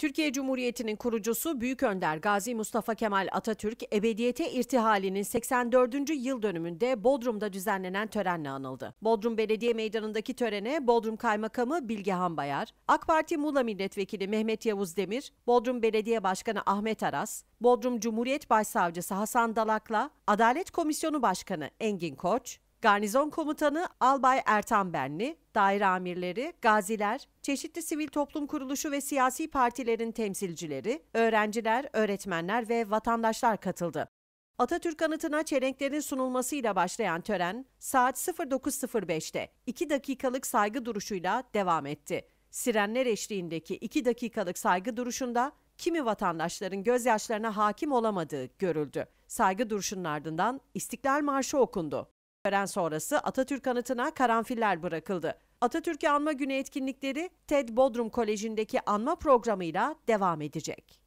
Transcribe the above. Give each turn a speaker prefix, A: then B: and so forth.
A: Türkiye Cumhuriyeti'nin kurucusu Büyük Önder Gazi Mustafa Kemal Atatürk, ebediyete irtihalinin 84. yıl dönümünde Bodrum'da düzenlenen törenle anıldı. Bodrum Belediye Meydanı'ndaki törene Bodrum Kaymakamı Bilgehan Bayar, AK Parti Muğla Milletvekili Mehmet Yavuz Demir, Bodrum Belediye Başkanı Ahmet Aras, Bodrum Cumhuriyet Başsavcısı Hasan Dalak'la Adalet Komisyonu Başkanı Engin Koç, Garnizon komutanı Albay Ertan Benli, daire amirleri, gaziler, çeşitli sivil toplum kuruluşu ve siyasi partilerin temsilcileri, öğrenciler, öğretmenler ve vatandaşlar katıldı. Atatürk anıtına çelenklerin sunulmasıyla başlayan tören saat 09.05'te 2 dakikalık saygı duruşuyla devam etti. Sirenler eşliğindeki 2 dakikalık saygı duruşunda kimi vatandaşların gözyaşlarına hakim olamadığı görüldü. Saygı duruşunun ardından İstiklal Marşı okundu. Tören sonrası Atatürk anıtına karanfiller bırakıldı. Atatürk'ü anma günü etkinlikleri TED Bodrum Koleji'ndeki anma programıyla devam edecek.